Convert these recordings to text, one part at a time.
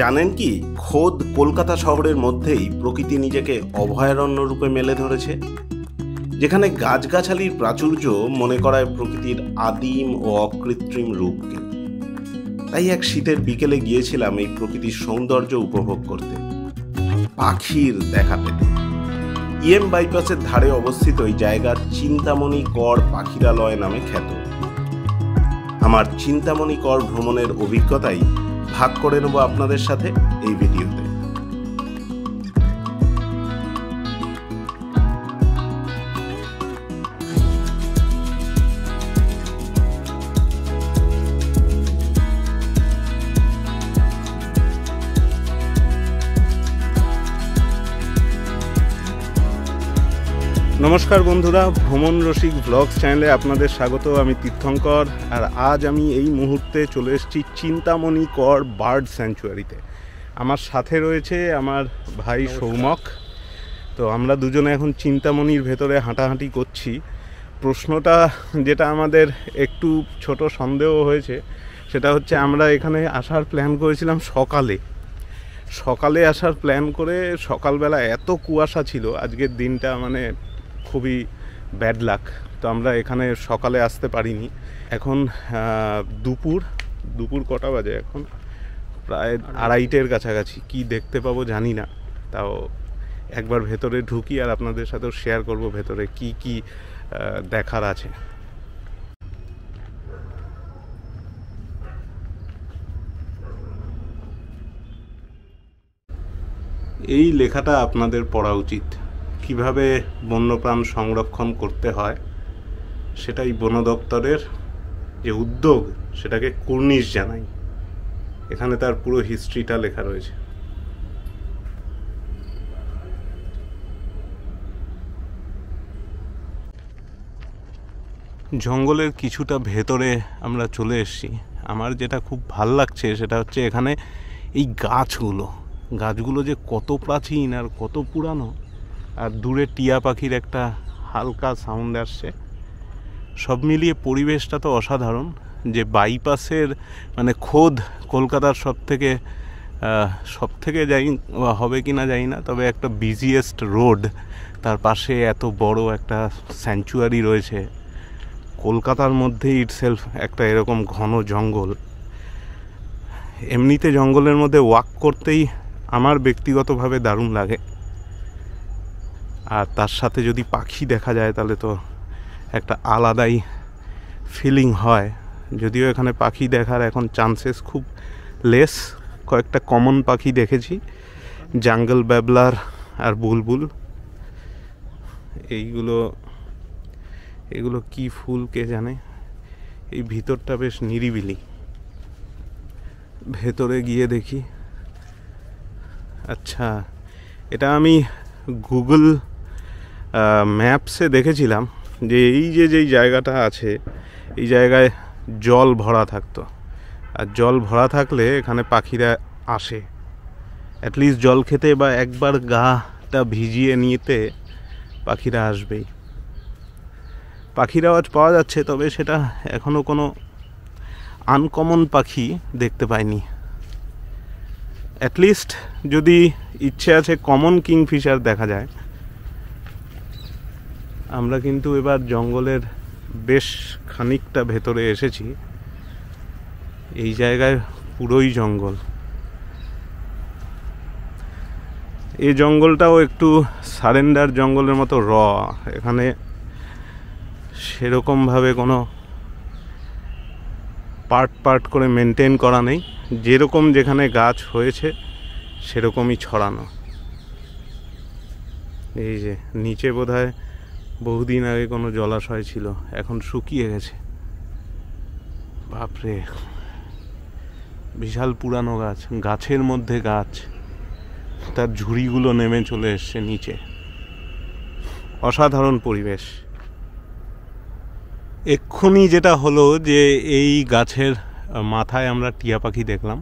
জানেন কি খোদ কলকাতা শহরের মধ্যেই প্রকৃতি নিজেকে অভয়ারণ্য রূপে মেলে ধরেছে যেখানে গাছগাছালির প্রাচুর্য মনে করায় প্রকৃতির আদিম ও অকৃত্রিম রূপকে তাই এক শীতের বিকেলে গিয়েছিলাম এই প্রকৃতির সৌন্দর্য উপভোগ করতে পাখির দেখা পেতে ইএম বাইপাসের ধারে অবস্থিত এই জায়গার চিন্তামণি কর পাখিরালয় নামে খ্যাত আমার চিন্তামণি কর ভ্রমণের অভিজ্ঞতাই ভাগ করে নেব আপনাদের সাথে এই ভিডিওতে নমস্কার বন্ধুরা ভ্রমণ রসিক ব্লগস চ্যানেলে আপনাদের স্বাগত আমি তীর্থঙ্কর আর আজ আমি এই মুহূর্তে চলে এসেছি চিন্তামণি কর বার্ড স্যাংচুয়ারিতে আমার সাথে রয়েছে আমার ভাই সৌমক তো আমরা দুজনে এখন চিন্তামণির ভেতরে হাঁটাহাঁটি করছি প্রশ্নটা যেটা আমাদের একটু ছোট সন্দেহ হয়েছে সেটা হচ্ছে আমরা এখানে আসার প্ল্যান করেছিলাম সকালে সকালে আসার প্ল্যান করে সকালবেলা এত কুয়াশা ছিল আজকের দিনটা মানে খুবই ব্যাড লাক তো আমরা এখানে সকালে আসতে পারিনি এখন দুপুর দুপুর কটা বাজে এখন প্রায় আড়াইটের কাছাকাছি কি দেখতে পাবো জানি না তাও একবার ভেতরে ঢুকি আর আপনাদের সাথেও শেয়ার করব ভেতরে কি কি দেখার আছে এই লেখাটা আপনাদের পড়া উচিত কিভাবে বন্যপ্রাণ সংরক্ষণ করতে হয় সেটাই বন দপ্তরের যে উদ্যোগ সেটাকে কুর্নিশ জানাই এখানে তার পুরো হিস্ট্রিটা লেখা রয়েছে জঙ্গলের কিছুটা ভেতরে আমরা চলে এসেছি আমার যেটা খুব ভাল লাগছে সেটা হচ্ছে এখানে এই গাছগুলো গাছগুলো যে কত প্রাচীন আর কত পুরানো আর দূরে টিয়া পাখির একটা হালকা সাউন্ড আসছে সব মিলিয়ে পরিবেশটা তো অসাধারণ যে বাইপাসের মানে খোদ কলকাতার সব থেকে সব থেকে যাই হবে কি না যাই না তবে একটা বিজিয়েস্ট রোড তার পাশে এত বড় একটা স্যাঞ্চুয়ারি রয়েছে কলকাতার মধ্যে ইটসেলফ একটা এরকম ঘন জঙ্গল এমনিতে জঙ্গলের মধ্যে ওয়াক করতেই আমার ব্যক্তিগতভাবে দারুণ লাগে আর তার সাথে যদি পাখি দেখা যায় তাহলে তো একটা আলাদাই ফিলিং হয় যদিও এখানে পাখি দেখার এখন চান্সেস খুব লেস কয়েকটা কমন পাখি দেখেছি জাঙ্গল ব্যাবলার আর বুলবুল এইগুলো এগুলো কি ফুল কে জানে এই ভিতরটা বেশ নিরিবিলি ভেতরে গিয়ে দেখি আচ্ছা এটা আমি গুগল ম্যাপসে দেখেছিলাম যে এই যে যেই জায়গাটা আছে এই জায়গায় জল ভরা থাকতো আর জল ভরা থাকলে এখানে পাখিরা আসে অ্যাটলিস্ট জল খেতে বা একবার গাটা ভিজিয়ে নিতে পাখিরা আসবেই পাখিরা আজ পাওয়া যাচ্ছে তবে সেটা এখনও কোনো আনকমন পাখি দেখতে পাইনি অ্যাটলিস্ট যদি ইচ্ছে আছে কমন কিংফিশার দেখা যায় আমরা কিন্তু এবার জঙ্গলের বেশ খানিকটা ভেতরে এসেছি এই জায়গায় পুরোই জঙ্গল এই জঙ্গলটাও একটু সারেন্ডার জঙ্গলের মতো র এখানে সেরকমভাবে কোনো পার্ট পার্ট করে মেনটেন করা নেই যেরকম যেখানে গাছ হয়েছে সেরকমই ছড়ানো এই যে নিচে বোধহয় বহুদিন আগে কোনো জলাশয় ছিল এখন শুকিয়ে গেছে বাপরে বিশাল পুরানো গাছ গাছের মধ্যে গাছ তার ঝুড়িগুলো নেমে চলে এসছে নিচে অসাধারণ পরিবেশ এক্ষুনি যেটা হলো যে এই গাছের মাথায় আমরা টিয়া পাখি দেখলাম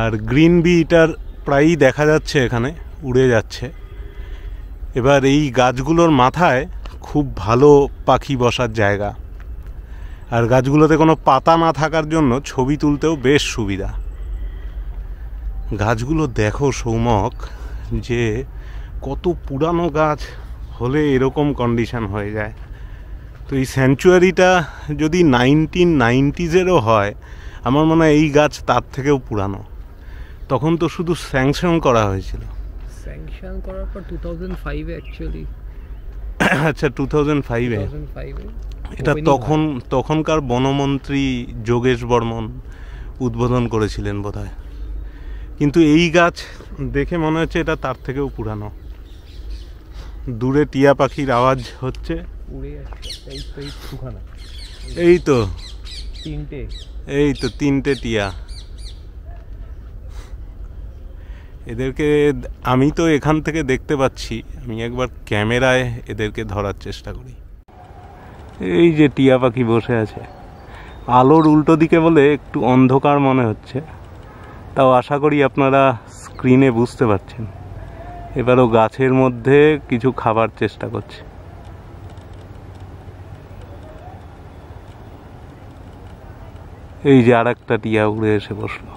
আর গ্রিন বিটার প্রায়ই দেখা যাচ্ছে এখানে উড়ে যাচ্ছে এবার এই গাছগুলোর মাথায় খুব ভালো পাখি বসার জায়গা আর গাছগুলোতে কোনো পাতা না থাকার জন্য ছবি তুলতেও বেশ সুবিধা গাছগুলো দেখো সৌমক যে কত পুরানো গাছ হলে এরকম কন্ডিশান হয়ে যায় তো এই স্যাঞ্চুয়ারিটা যদি নাইনটিন নাইনটিজেরও হয় আমার মনে হয় এই গাছ তার থেকেও পুরানো তখন তো শুধু স্যাংশন করা হয়েছিল স্যাংশন করার পর টু থাউজেন্ড ফাইভে অ্যাকচুয়ালি আচ্ছা টু থাউজেন্ড ফাইভে এটা তখন তখনকার বনমন্ত্রী যোগেশ বর্মন উদ্বোধন করেছিলেন বোধহয় কিন্তু এই গাছ দেখে মনে হচ্ছে এটা তার থেকেও পুরানো দূরে টিয়া পাখির আওয়াজ হচ্ছে এই তো তিনটে এই তো তিনটে টিয়া এদেরকে আমি তো এখান থেকে দেখতে পাচ্ছি আমি একবার ক্যামেরায় এদেরকে ধরার চেষ্টা করি এই যে টিয়া পাখি বসে আছে আলোর উল্টো দিকে বলে একটু অন্ধকার মনে হচ্ছে তাও আশা করি আপনারা স্ক্রিনে বুঝতে পারছেন এবারও গাছের মধ্যে কিছু খাবার চেষ্টা করছে এই যে আর একটা টিয়া উড়ে এসে বসলো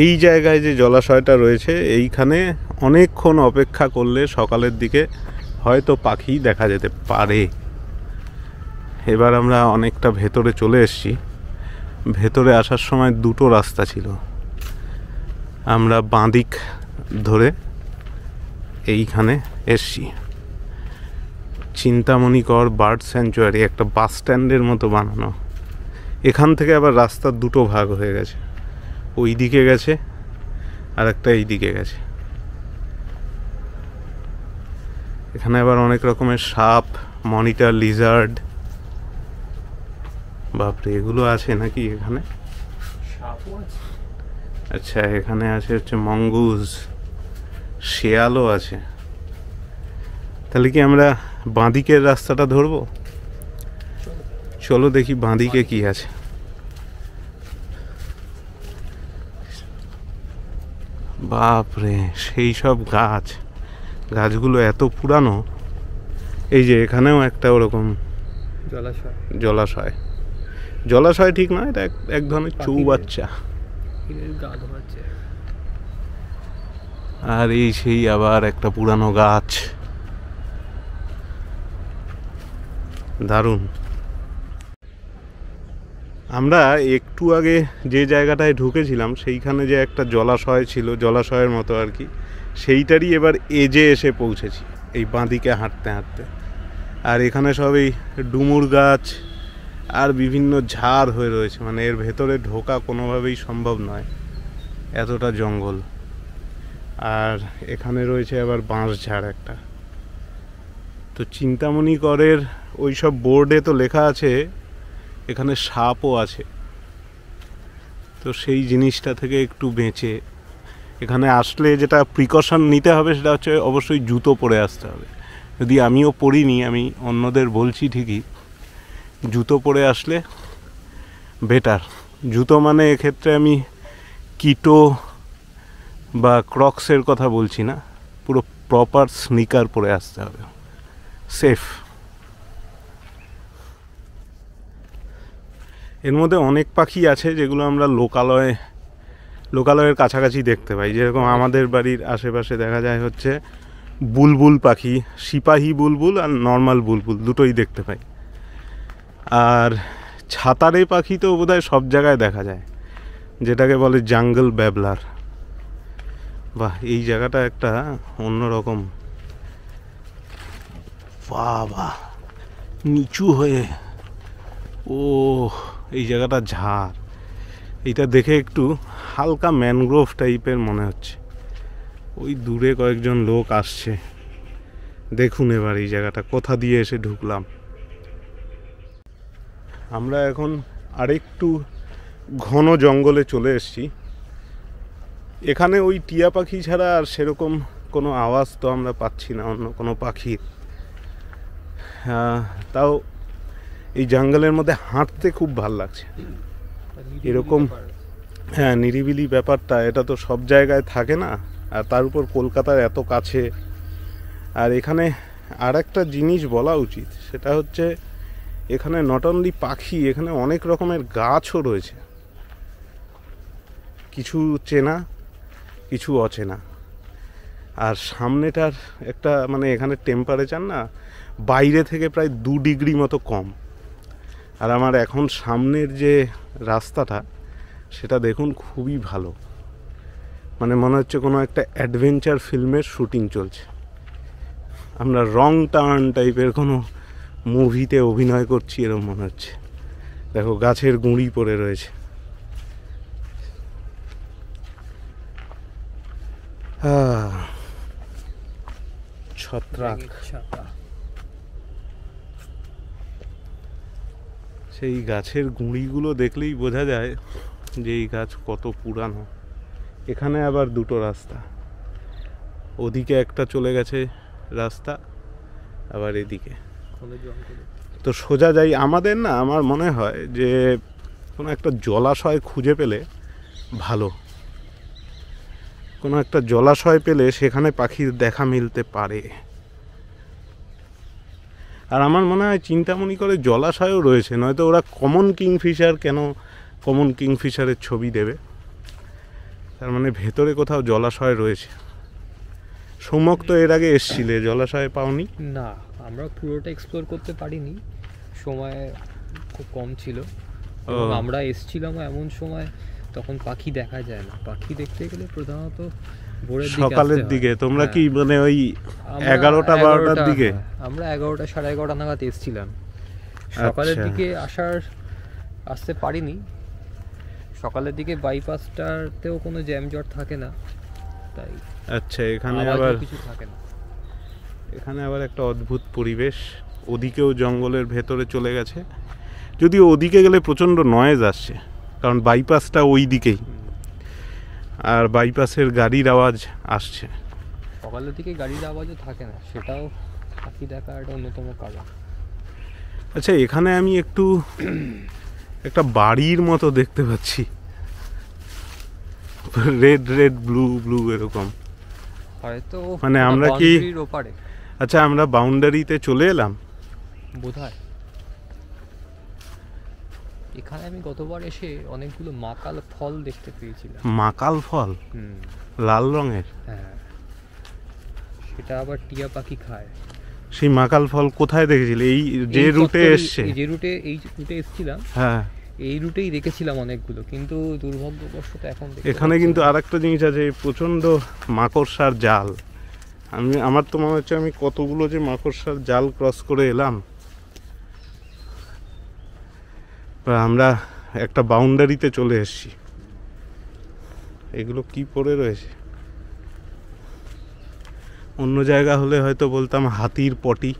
এই জায়গায় যে জলাশয়টা রয়েছে এইখানে অনেকক্ষণ অপেক্ষা করলে সকালের দিকে হয়তো পাখি দেখা যেতে পারে এবার আমরা অনেকটা ভেতরে চলে এসছি ভেতরে আসার সময় দুটো রাস্তা ছিল আমরা বাঁদিক ধরে এইখানে এসছি চিন্তামণিকর বার্ড স্যাঞ্চুয়ারি একটা বাস স্ট্যান্ডের মতো বানানো এখান থেকে আবার রাস্তা দুটো ভাগ হয়ে গেছে ওই দিকে গেছে আর একটা এই দিকে গেছে এখানে আবার অনেক রকমের সাপ মনিটার লিজার্ড বাপরে এগুলো আছে নাকি এখানে আচ্ছা এখানে আছে হচ্ছে মঙ্গুজ শেয়ালও আছে তাহলে কি আমরা বাঁদিকের রাস্তাটা ধরবো চলো দেখি বাঁদিকে কি আছে বাপরে সেই সব গাছ গাছগুলো এত পুরানো এই যে এখানেও একটা ওরকম জলাশয় জলাশয় জলাশয় ঠিক নয় এটা এক ধরনের চৌবাচ্চা আর এই সেই আবার একটা পুরানো গাছ দারুণ আমরা একটু আগে যে জায়গাটায় ঢুকেছিলাম সেইখানে যে একটা জলাশয় ছিল জলাশয়ের মতো আর কি সেইটারই এবার এজে এসে পৌঁছেছি এই বাঁদিকে হাঁটতে হাঁটতে আর এখানে সব এই ডুমুর গাছ আর বিভিন্ন ঝাড় হয়ে রয়েছে মানে এর ভেতরে ঢোকা কোনোভাবেই সম্ভব নয় এতটা জঙ্গল আর এখানে রয়েছে আবার বাঁশ ঝাড় একটা তো চিন্তামণি করের ওই সব বোর্ডে তো লেখা আছে এখানে সাপও আছে তো সেই জিনিসটা থেকে একটু বেঁচে এখানে আসলে যেটা প্রিকশন নিতে হবে সেটা হচ্ছে অবশ্যই জুতো পরে আসতে হবে যদি আমিও পড়িনি আমি অন্যদের বলছি ঠিকই জুতো পরে আসলে বেটার জুতো মানে এক্ষেত্রে আমি কিটো বা ক্রক্সের কথা বলছি না পুরো প্রপার স্নিকার পরে আসতে হবে সেফ এর মধ্যে অনেক পাখি আছে যেগুলো আমরা লোকালয়ে লোকালয়ের কাছাকাছি দেখতে পাই যেরকম আমাদের বাড়ির আশেপাশে দেখা যায় হচ্ছে বুলবুল পাখি সিপাহি বুলবুল আর নর্মাল বুলবুল দুটোই দেখতে পাই আর ছাতারে পাখি তো বোধহয় সব জায়গায় দেখা যায় যেটাকে বলে জাঙ্গল ব্যাবলার বাহ এই জায়গাটা একটা অন্যরকম বাহ নিচু হয়ে ও এই জায়গাটা ঝাড় এইটা দেখে একটু হালকা ম্যানগ্রোভ টাইপের মনে হচ্ছে ওই দূরে কয়েকজন লোক আসছে দেখুন এবার এই জায়গাটা কোথা দিয়ে এসে ঢুকলাম আমরা এখন আরেকটু ঘন জঙ্গলে চলে এসছি এখানে ওই টিয়া পাখি ছাড়া আর সেরকম কোনো আওয়াজ তো আমরা পাচ্ছি না অন্য কোনো পাখির তাও এই জঙ্গলের মধ্যে হাঁটতে খুব ভাল লাগছে এরকম হ্যাঁ নিরিবিলি ব্যাপারটা এটা তো সব জায়গায় থাকে না আর তার উপর কলকাতার এত কাছে আর এখানে আর একটা জিনিস বলা উচিত সেটা হচ্ছে এখানে নট অনলি পাখি এখানে অনেক রকমের গাছও রয়েছে কিছু চেনা কিছু অচেনা আর সামনেটার একটা মানে এখানে টেম্পারেচার না বাইরে থেকে প্রায় দু ডিগ্রি মতো কম আর আমার এখন সামনের যে রাস্তাটা সেটা দেখুন খুবই ভালো মানে মনে হচ্ছে কোনো একটা অ্যাডভেঞ্চার ফিল্মের শুটিং চলছে আমরা রং টার্ন টাইপের কোনো মুভিতে অভিনয় করছি এরকম মনে হচ্ছে দেখো গাছের গুঁড়ি পড়ে রয়েছে ছত্রাক সেই গাছের গুঁড়িগুলো দেখলেই বোঝা যায় যে এই গাছ কত পুরানো এখানে আবার দুটো রাস্তা ওদিকে একটা চলে গেছে রাস্তা আবার এদিকে তো সোজা যাই আমাদের না আমার মনে হয় যে কোনো একটা জলাশয় খুঁজে পেলে ভালো কোনো একটা জলাশয় পেলে সেখানে পাখির দেখা মিলতে পারে আর আমার মনে হয় চিন্তামণি করে জলাশয়ও রয়েছে নয়তো ওরা কমন কিংফিশার কেন কমন কিংফিশারের ছবি দেবে তার মানে ভেতরে কোথাও জলাশয় রয়েছে সৌমক তো এর আগে এসছিলে জলাশয়ে পাওনি না আমরা পুরোটা এক্সপ্লোর করতে পারিনি সময় খুব কম ছিল আমরা এসছিলাম এমন সময় তখন পাখি দেখা যায় না পাখি দেখতে গেলে প্রধানত সকালের দিকে তোমরা হ্যাঁ। কি মানে ওই এগারোটা বারোটার দিকে আমরা এগারোটা সাড়ে এগারোটা নাগাদ এসেছিলাম সকালের আচ্ছা। দিকে আসার আসতে পারিনি সকালের দিকে বাইপাসটাতেও কোনো জ্যাম জট থাকে না তাই আচ্ছা এখানে আবার কিছু থাকে না এখানে আবার একটা অদ্ভুত পরিবেশ ওদিকেও জঙ্গলের ভেতরে চলে গেছে যদিও ওদিকে গেলে প্রচণ্ড নয়েজ আসছে কারণ বাইপাসটা ওই দিকেই আর বাইপাসের গাড়ির আওয়াজ আসছে সকালের দিকে গাড়ির আওয়াজও থাকে না সেটাও পাখি দেখা একটা অন্যতম কারণ আচ্ছা এখানে আমি একটু একটা বাড়ির মতো দেখতে পাচ্ছি রেড রেড ব্লু ব্লু এরকম হয়তো মানে আমরা কি আচ্ছা আমরা বাউন্ডারিতে চলে এলাম বোধহয় এখানে আমি গতবার এসে অনেকগুলো মাকাল ফল দেখতে পেয়েছিলাম মাকাল ফল লাল রঙের হ্যাঁ সেটা আবার টিয়া পাখি খায় সেই মাকাল ফল কোথায় দেখেছিলে এই যে রুটে এসছে যে রুটে এই রুটে এসেছিলাম হ্যাঁ এই রুটেই দেখেছিলাম অনেকগুলো কিন্তু দুর্ভাগ্যবশত এখন এখানে কিন্তু আরেকটা জিনিস আছে প্রচণ্ড মাকড়সার জাল আমি আমার তো মনে হচ্ছে আমি কতগুলো যে মাকড়সার জাল ক্রস করে এলাম আমরা একটা বাউন্ডারিতে চলে এসেছি এগুলো কি পড়ে রয়েছে অন্য জায়গা হলে হয়তো বলতাম হাতির পটি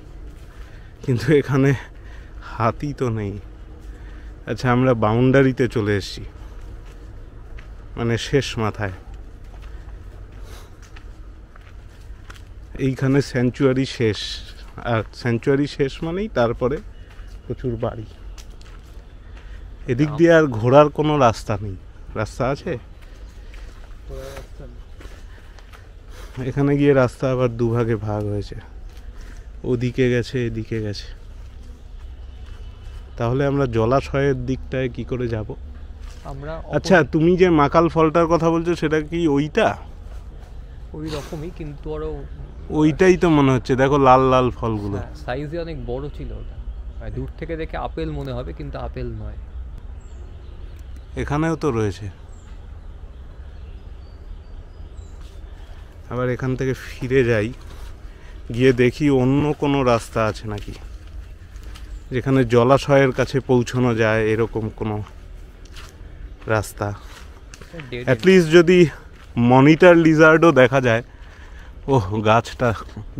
কিন্তু এখানে হাতি তো নেই আচ্ছা আমরা বাউন্ডারিতে চলে এসেছি মানে শেষ মাথায় এইখানে স্যাঞ্চুয়ারি শেষ আর স্যাঞ্চুয়ারি শেষ মানেই তারপরে প্রচুর বাড়ি এদিক দিয়ে আর ঘোরার কোনো রাস্তা নেই রাস্তা আছে এখানে গিয়ে রাস্তা আবার দুভাগে ভাগ হয়েছে ওদিকে গেছে এদিকে গেছে তাহলে আমরা জলাশয়ের দিকটায় কি করে যাব আমরা আচ্ছা তুমি যে মাকাল ফলটার কথা বলছো সেটা কি ওইটা ওই রকমই কিন্তু আরো ওইটাই তো মনে হচ্ছে দেখো লাল লাল ফলগুলো সাইজে হ্যাঁ, অনেক বড় ছিল ওটা দূর থেকে দেখে আপেল মনে হবে কিন্তু আপেল নয় এখানেও তো রয়েছে আবার এখান থেকে ফিরে যাই গিয়ে দেখি অন্য কোনো রাস্তা আছে নাকি যেখানে জলাশয়ের কাছে পৌঁছানো যায় এরকম কোনো রাস্তা অ্যাটলিস্ট যদি মনিটার লিজার্ডও দেখা যায় ওহ গাছটা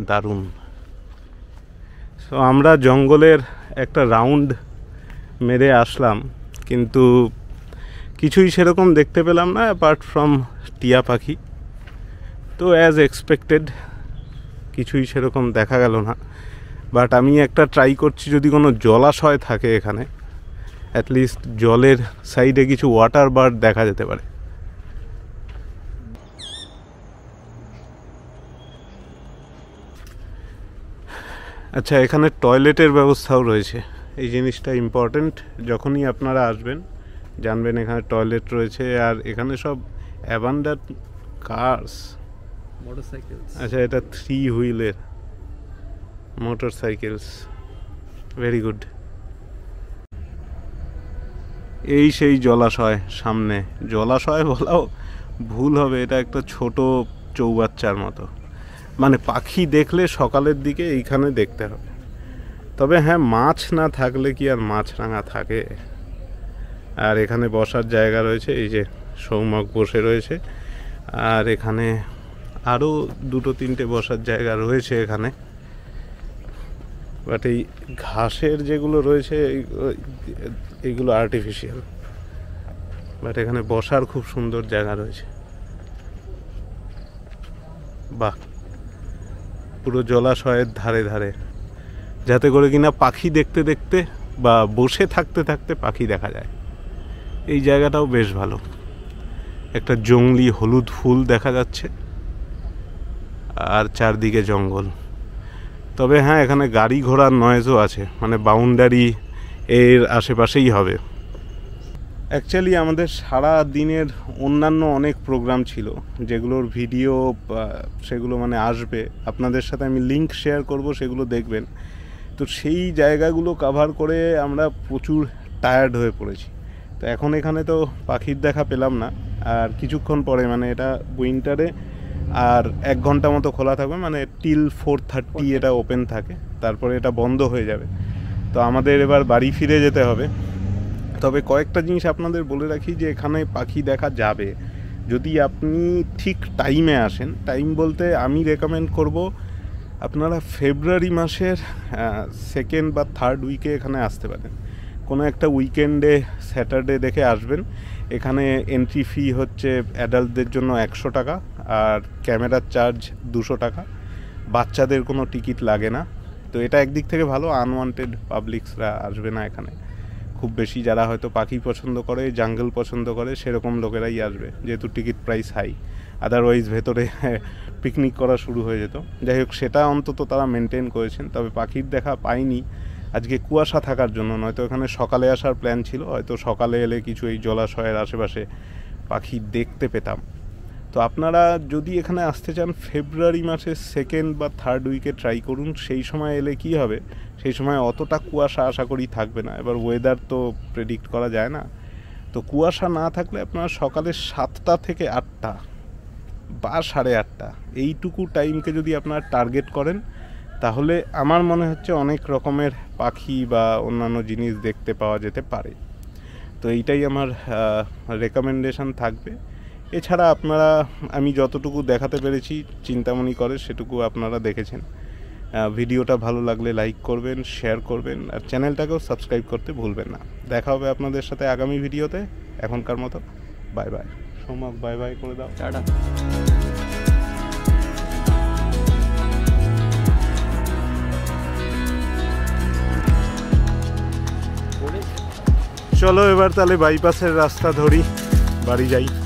দারুণ সো আমরা জঙ্গলের একটা রাউন্ড মেরে আসলাম কিন্তু কিছুই সেরকম দেখতে পেলাম না অ্যাপার্ট ফ্রম টিয়া পাখি তো অ্যাজ এক্সপেক্টেড কিছুই সেরকম দেখা গেল না বাট আমি একটা ট্রাই করছি যদি কোনো জলাশয় থাকে এখানে অ্যাটলিস্ট জলের সাইডে কিছু ওয়াটার বার্ড দেখা যেতে পারে আচ্ছা এখানে টয়লেটের ব্যবস্থাও রয়েছে এই জিনিসটা ইম্পর্ট্যান্ট যখনই আপনারা আসবেন জানবেন এখানে টয়লেট রয়েছে আর এখানে সব অ্যাবান্ডার কার্স আচ্ছা এটা থ্রি হুইলের মোটরসাইকেলস ভেরি গুড এই সেই জলাশয় সামনে জলাশয় বলাও ভুল হবে এটা একটা ছোট চৌবাচ্চার মতো মানে পাখি দেখলে সকালের দিকে এইখানে দেখতে হবে তবে হ্যাঁ মাছ না থাকলে কি আর মাছরাঙা থাকে আর এখানে বসার জায়গা রয়েছে এই যে সৌমক বসে রয়েছে আর এখানে আরও দুটো তিনটে বসার জায়গা রয়েছে এখানে বাট এই ঘাসের যেগুলো রয়েছে এইগুলো আর্টিফিশিয়াল বাট এখানে বসার খুব সুন্দর জায়গা রয়েছে বাহ পুরো জলাশয়ের ধারে ধারে যাতে করে কিনা পাখি দেখতে দেখতে বা বসে থাকতে থাকতে পাখি দেখা যায় এই জায়গাটাও বেশ ভালো একটা জঙ্গলি হলুদ ফুল দেখা যাচ্ছে আর চারদিকে জঙ্গল তবে হ্যাঁ এখানে গাড়ি ঘোড়ার নয়েজও আছে মানে বাউন্ডারি এর আশেপাশেই হবে অ্যাকচুয়ালি আমাদের সারা দিনের অন্যান্য অনেক প্রোগ্রাম ছিল যেগুলোর ভিডিও সেগুলো মানে আসবে আপনাদের সাথে আমি লিংক শেয়ার করব সেগুলো দেখবেন তো সেই জায়গাগুলো কাভার করে আমরা প্রচুর টায়ার্ড হয়ে পড়েছি তো এখন এখানে তো পাখির দেখা পেলাম না আর কিছুক্ষণ পরে মানে এটা উইন্টারে আর এক ঘন্টা মতো খোলা থাকবে মানে টিল ফোর থার্টি এটা ওপেন থাকে তারপরে এটা বন্ধ হয়ে যাবে তো আমাদের এবার বাড়ি ফিরে যেতে হবে তবে কয়েকটা জিনিস আপনাদের বলে রাখি যে এখানে পাখি দেখা যাবে যদি আপনি ঠিক টাইমে আসেন টাইম বলতে আমি রেকমেন্ড করব আপনারা ফেব্রুয়ারি মাসের সেকেন্ড বা থার্ড উইকে এখানে আসতে পারেন কোনো একটা উইকেন্ডে স্যাটারডে দেখে আসবেন এখানে এন্ট্রি ফি হচ্ছে অ্যাডাল্টদের জন্য একশো টাকা আর ক্যামেরার চার্জ দুশো টাকা বাচ্চাদের কোনো টিকিট লাগে না তো এটা একদিক থেকে ভালো আনওয়ান্টেড পাবলিকসরা আসবে না এখানে খুব বেশি যারা হয়তো পাখি পছন্দ করে জাঙ্গল পছন্দ করে সেরকম লোকেরাই আসবে যেহেতু টিকিট প্রাইস হাই আদারওয়াইজ ভেতরে পিকনিক করা শুরু হয়ে যেত যাই হোক সেটা অন্তত তারা মেনটেন করেছেন তবে পাখির দেখা পাইনি আজকে কুয়াশা থাকার জন্য নয়তো এখানে সকালে আসার প্ল্যান ছিল হয়তো সকালে এলে কিছু এই জলাশয়ের আশেপাশে পাখি দেখতে পেতাম তো আপনারা যদি এখানে আসতে চান ফেব্রুয়ারি মাসের সেকেন্ড বা থার্ড উইকে ট্রাই করুন সেই সময় এলে কি হবে সেই সময় অতটা কুয়াশা আশা করি থাকবে না এবার ওয়েদার তো প্রেডিক্ট করা যায় না তো কুয়াশা না থাকলে আপনারা সকালে সাতটা থেকে আটটা বা সাড়ে আটটা এইটুকু টাইমকে যদি আপনারা টার্গেট করেন তাহলে আমার মনে হচ্ছে অনেক রকমের পাখি বা অন্যান্য জিনিস দেখতে পাওয়া যেতে পারে তো এইটাই আমার রেকমেন্ডেশান থাকবে এছাড়া আপনারা আমি যতটুকু দেখাতে পেরেছি চিন্তামণি করে সেটুকু আপনারা দেখেছেন ভিডিওটা ভালো লাগলে লাইক করবেন শেয়ার করবেন আর চ্যানেলটাকেও সাবস্ক্রাইব করতে ভুলবেন না দেখা হবে আপনাদের সাথে আগামী ভিডিওতে এখনকার মতো bye bye Somak bye bye করে দাও টাটা চলো এবার তাহলে বাইপাসের রাস্তা ধরি বাড়ি যাই